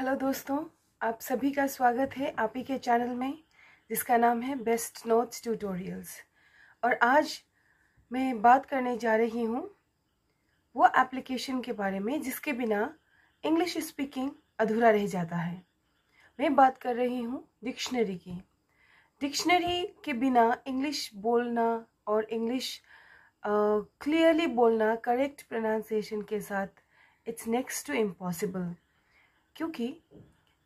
Hello दोस्तों आप सभी का स्वागत है आप ही के चैनल में जिसका नाम है बेस्ट नोट्स ट्यूटोरियल्स और आज मैं बात करने जा रही हूँ वो एप्लीकेशन के बारे में जिसके बिना इंग्लिश स्पीकिंग अधूरा रह जाता है मैं बात कर रही हूँ डिक्शनरी की डिक्शनरी के बिना इंग्लिश बोलना और इंग्लिश क्लियरली uh, बोलना करेक्ट प्रोनाउंसिएशन के साथ इट्स नेक्स्ट टू इम्पॉसिबल क्योंकि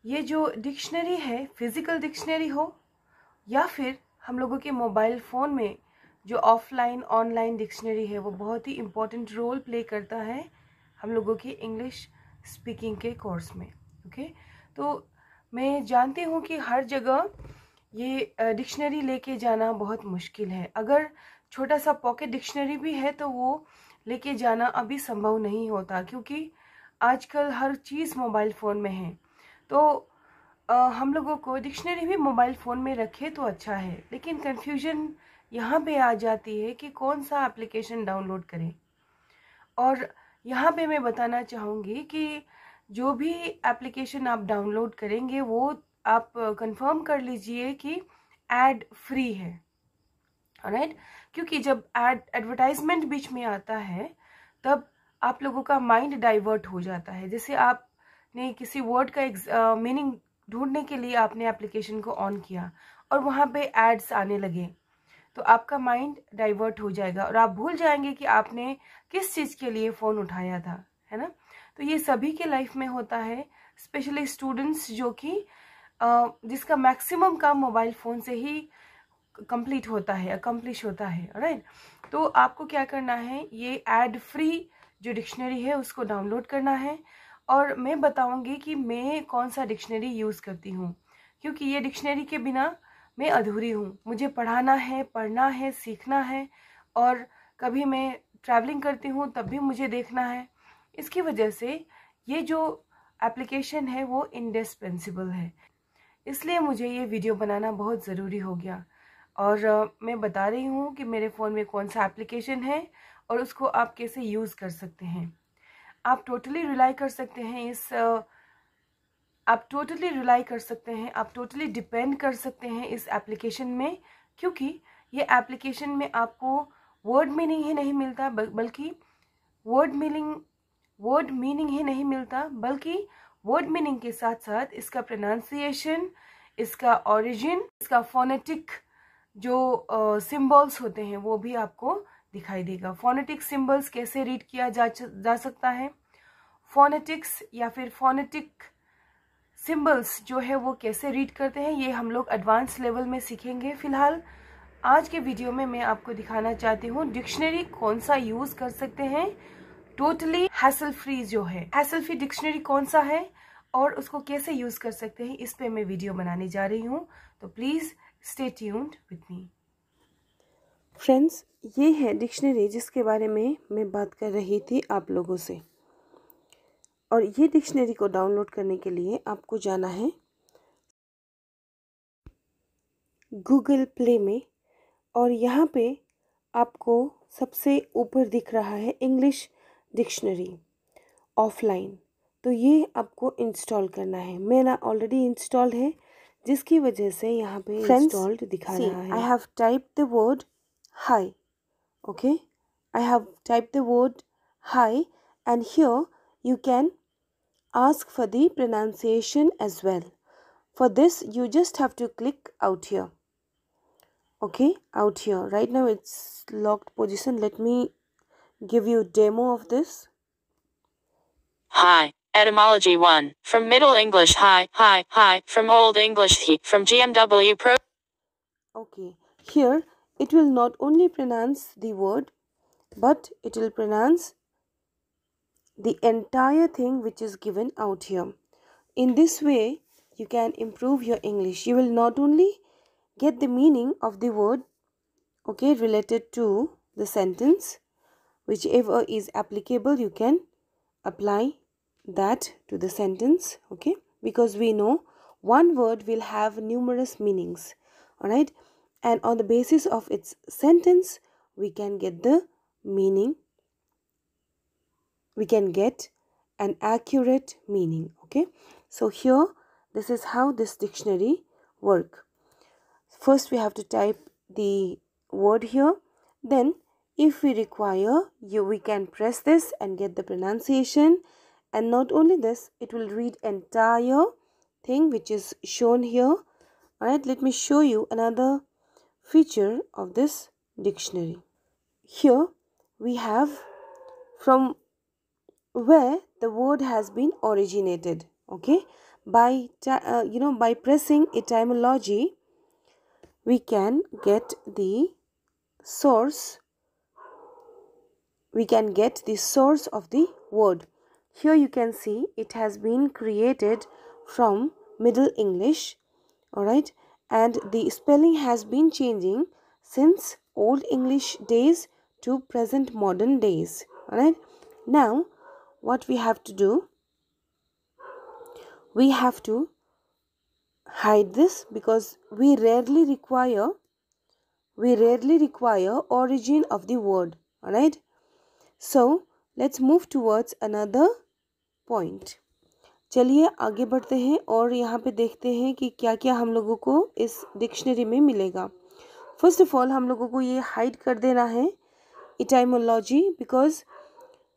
ये जो डिक्शनरी है फिज़िकल डिक्शनरी हो या फिर हम लोगों के मोबाइल फ़ोन में जो ऑफलाइन ऑनलाइन डिक्शनरी है वो बहुत ही इम्पोर्टेंट रोल प्ले करता है हम लोगों के इंग्लिश स्पीकिंग के कोर्स में ओके okay? तो मैं जानती हूँ कि हर जगह ये डिक्शनरी लेके जाना बहुत मुश्किल है अगर छोटा सा पॉकेट डिक्शनरी भी है तो वो लेके जाना अभी संभव नहीं होता क्योंकि आजकल हर चीज़ मोबाइल फ़ोन में है तो आ, हम लोगों को डिक्शनरी भी मोबाइल फ़ोन में रखे तो अच्छा है लेकिन कन्फ्यूजन यहाँ पे आ जाती है कि कौन सा एप्लीकेशन डाउनलोड करें और यहाँ पे मैं बताना चाहूँगी कि जो भी एप्लीकेशन आप डाउनलोड करेंगे वो आप कंफर्म कर लीजिए कि एड फ्री है राइट right? क्योंकि जब एड एड, एडवर्टाइजमेंट बीच में आता है तब आप लोगों का माइंड डाइवर्ट हो जाता है जैसे आपने किसी वर्ड का मीनिंग ढूंढने के लिए आपने एप्लीकेशन को ऑन किया और वहाँ पे एड्स आने लगे तो आपका माइंड डाइवर्ट हो जाएगा और आप भूल जाएंगे कि आपने किस चीज़ के लिए फ़ोन उठाया था है ना तो ये सभी के लाइफ में होता है स्पेशली स्टूडेंट्स जो कि जिसका मैक्सिमम काम मोबाइल फ़ोन से ही कंप्लीट होता है अकम्प्लिश होता है राइट तो आपको क्या करना है ये एड फ्री जो डिक्शनरी है उसको डाउनलोड करना है और मैं बताऊंगी कि मैं कौन सा डिक्शनरी यूज़ करती हूँ क्योंकि ये डिक्शनरी के बिना मैं अधूरी हूँ मुझे पढ़ाना है पढ़ना है सीखना है और कभी मैं ट्रैवलिंग करती हूँ तब भी मुझे देखना है इसकी वजह से ये जो एप्लीकेशन है वो इंडिस्पेंसिबल है इसलिए मुझे ये वीडियो बनाना बहुत ज़रूरी हो गया और मैं बता रही हूँ कि मेरे फ़ोन में कौन सा एप्लीकेशन है और उसको आप कैसे यूज़ कर सकते हैं आप टोटली रिलाई कर सकते हैं इस आप टोटली रिलाई कर सकते हैं आप टोटली डिपेंड कर सकते हैं इस एप्लीकेशन में क्योंकि ये एप्लीकेशन में आपको वर्ड मीनिंग ही नहीं मिलता बल्कि वर्ड मीनिंग वर्ड मीनिंग ही नहीं मिलता बल्कि वर्ड मीनिंग के साथ साथ इसका प्रोनाउंसिएशन इसका ओरिजिन इसका फोनेटिक जो सिंबल्स uh, होते हैं वो भी आपको दिखाई देगा फोनेटिक सिंबल्स कैसे रीड किया जा जा सकता है फोनेटिक्स या फिर फोनेटिक सिंबल्स जो है वो कैसे रीड करते हैं ये हम लोग एडवांस लेवल में सीखेंगे फिलहाल आज के वीडियो में मैं आपको दिखाना चाहती हूँ डिक्शनरी कौन सा यूज कर सकते हैं टोटली हैसल फ्री जो है हैसल फ्री डिक्शनरी कौन सा है और उसको कैसे यूज कर सकते हैं इस पे मैं वीडियो बनाने जा रही हूँ तो please stay tuned with me friends ये है डिक्शनरी जिसके बारे में मैं बात कर रही थी आप लोगों से और ये डिक्शनरी को डाउनलोड करने के लिए आपको जाना है गूगल प्ले में और यहाँ पे आपको सबसे ऊपर दिख रहा है इंग्लिश डिक्शनरी ऑफलाइन तो ये आपको इंस्टॉल करना है मेरा ऑलरेडी इंस्टॉल है जिसकी वजह से यहाँ पे इंस्टॉल्ड दिखा रहा है I have type the word hi okay I have typed the word hi and here you can ask for the pronunciation as well for this you just have to click out here okay out here right now it's locked position let me give you demo of this hi etymology 1 from middle english hi hi hi from old english he from gmw pro okay here it will not only pronounce the word but it will pronounce the entire thing which is given out here in this way you can improve your english you will not only get the meaning of the word okay related to the sentence whichever is applicable you can apply that to the sentence okay because we know one word will have numerous meanings all right and on the basis of its sentence we can get the meaning we can get an accurate meaning okay so here this is how this dictionary work first we have to type the word here then if we require you we can press this and get the pronunciation and not only this it will read entire thing which is shown here all right let me show you another feature of this dictionary. Here we have from where the word has been originated okay by uh, you know by pressing etymology we can get the source we can get the source of the word here you can see it has been created from middle english all right and the spelling has been changing since old English days to present modern days. Alright, now what we have to do? We have to hide this because we rarely require we rarely require origin of the word alright so let's move towards another point चलिए आगे बढ़ते हैं और यहाँ पे देखते हैं कि क्या क्या हम लोगों को इस डिक्शनरी में मिलेगा फर्स्ट ऑफ ऑल हम लोगों को ये हाइड कर देना है इटाइमोलॉजी बिकॉज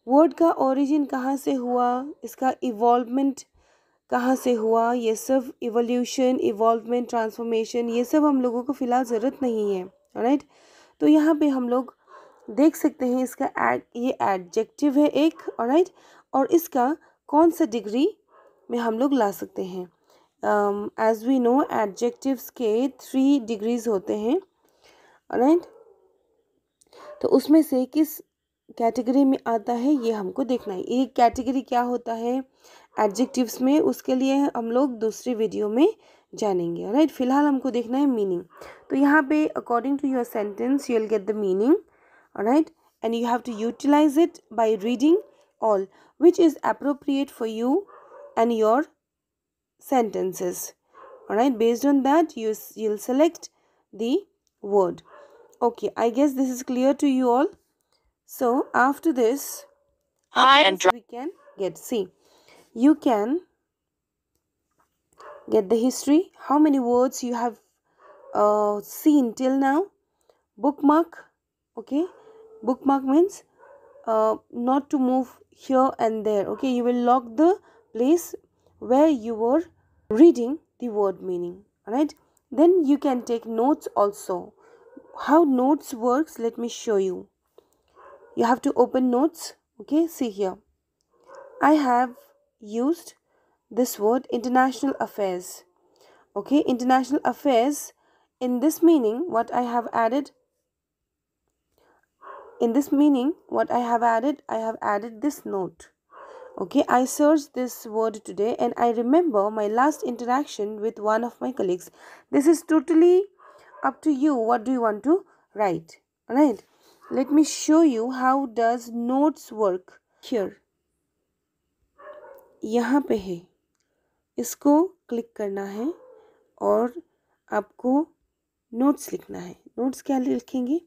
वर्ड का ओरिजिन कहाँ से हुआ इसका इवॉल्वमेंट कहाँ से हुआ ये सब इवोल्यूशन इवॉल्वमेंट ट्रांसफॉर्मेशन ये सब हम लोगों को फ़िलहाल ज़रूरत नहीं है राइट तो यहाँ पे हम लोग देख सकते हैं इसका एड ये एडजेक्टिव है एक राइट और इसका कौन सा डिग्री में हम लोग ला सकते हैं एज वी नो एडजेक्टिव्स के थ्री डिग्रीज होते हैं राइट तो उसमें से किस कैटेगरी में आता है ये हमको देखना है एक कैटेगरी क्या होता है एडजेक्टिव्स में उसके लिए हम लोग दूसरी वीडियो में जानेंगे राइट फिलहाल हमको देखना है मीनिंग तो यहाँ पे according to your sentence you will get the meaning right and you have to utilize it by reading all which is appropriate for you and your sentences alright based on that you you'll select the word okay i guess this is clear to you all so after this I and we can get see you can get the history how many words you have uh, seen till now bookmark okay bookmark means uh, not to move here and there okay you will lock the place where you were reading the word meaning right then you can take notes also how notes works let me show you you have to open notes okay see here i have used this word international affairs okay international affairs in this meaning what i have added in this meaning what i have added i have added this note okay i searched this word today and i remember my last interaction with one of my colleagues this is totally up to you what do you want to write all right let me show you how does notes work here यहाँ पे है इसको click करना है और आपको notes लिखना है नोट्स क्या लिखेंगे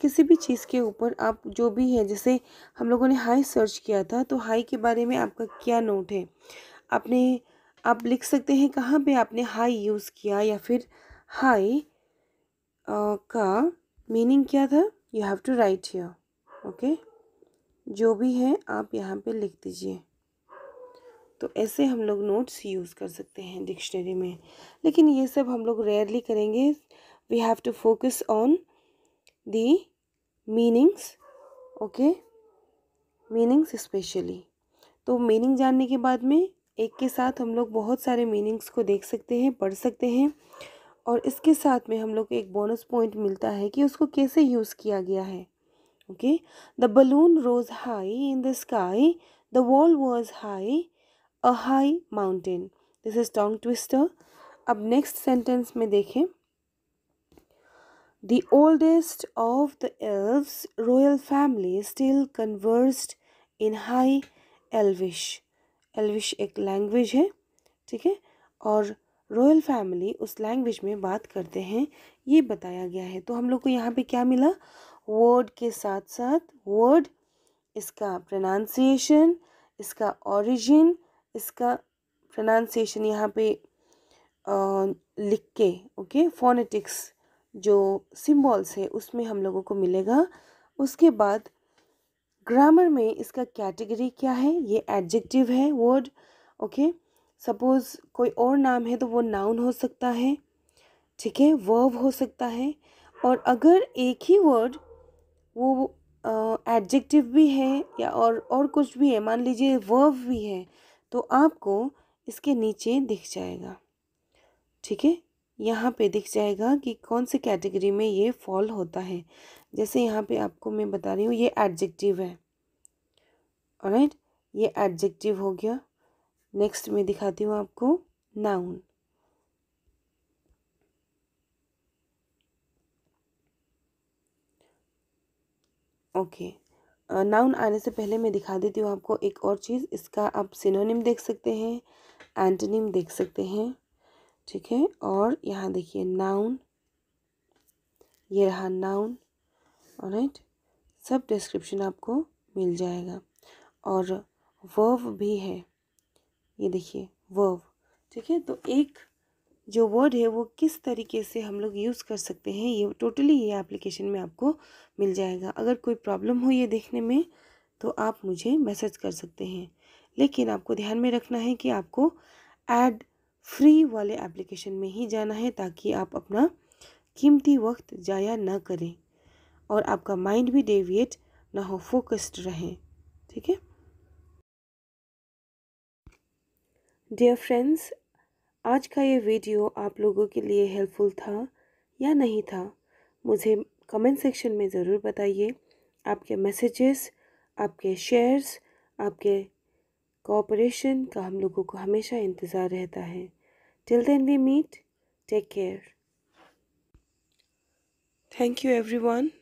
किसी भी चीज़ के ऊपर आप जो भी है जैसे हम लोगों ने हाई सर्च किया था तो हाई के बारे में आपका क्या नोट है आपने आप लिख सकते हैं कहाँ पे आपने हाई यूज़ किया या फिर हाई का मीनिंग क्या था you have to write here okay जो भी है आप यहाँ पे लिख दीजिए तो ऐसे हम लोग नोट्स यूज़ कर सकते हैं डिक्शनरी में लेकिन ये सब हम लोग रेयरली करेंगे we have to focus on the meanings okay meanings especially तो meaning जानने के बाद में एक के साथ हम लोग बहुत सारे मीनिंग्स को देख सकते हैं पढ़ सकते हैं और इसके साथ में हम लोग को एक बोनस पॉइंट मिलता है कि उसको कैसे यूज़ किया गया है okay the balloon rose high in the sky the wall was high a high mountain this is tongue twister अब नेक्स्ट सेंटेंस में देखें The oldest of the elves' royal family still conversed in high elvish. Elvish एक language है ठीक है और royal family उस language में बात करते हैं ये बताया गया है तो हम लोग को यहाँ पे क्या मिला word के साथ साथ word इसका pronunciation इसका origin इसका pronunciation यहाँ पे लिख के ओके okay? phonetics जो सिम्बॉल्स है उसमें हम लोगों को मिलेगा उसके बाद ग्रामर में इसका कैटेगरी क्या है ये एडजेक्टिव है वर्ड ओके सपोज़ कोई और नाम है तो वो नाउन हो सकता है ठीक है वर्ब हो सकता है और अगर एक ही वर्ड वो एडजेक्टिव भी है या और और कुछ भी है मान लीजिए वर्ब भी है तो आपको इसके नीचे दिख जाएगा ठीक है यहाँ पे दिख जाएगा कि कौन से कैटेगरी में ये फॉल होता है जैसे यहाँ पे आपको मैं बता रही हूँ ये एडजेक्टिव है राइट ये एडजेक्टिव हो गया नेक्स्ट मैं दिखाती हूँ आपको नाउन ओके नाउन आने से पहले मैं दिखा देती हूँ आपको एक और चीज़ इसका आप सिनोनिम देख सकते हैं एंटोनिम देख सकते हैं ठीक है और यहाँ देखिए नाउन ये रहा नाउन और राइट सब डिस्क्रिप्शन आपको मिल जाएगा और वर्व भी है ये देखिए वर्व ठीक है तो एक जो वर्ड है वो किस तरीके से हम लोग यूज़ कर सकते हैं ये टोटली ये एप्लीकेशन में आपको मिल जाएगा अगर कोई प्रॉब्लम हो ये देखने में तो आप मुझे मैसेज कर सकते हैं लेकिन आपको ध्यान में रखना है कि आपको ऐड फ्री वाले एप्लीकेशन में ही जाना है ताकि आप अपना कीमती वक्त जाया ना करें और आपका माइंड भी डेविएट ना हो फोकस्ड रहें ठीक है डियर फ्रेंड्स आज का ये वीडियो आप लोगों के लिए हेल्पफुल था या नहीं था मुझे कमेंट सेक्शन में ज़रूर बताइए आपके मैसेजेस आपके शेयर्स आपके कोऑपरेशन का हम लोगों को हमेशा इंतज़ार रहता है Till then we meet, take care. Thank you everyone.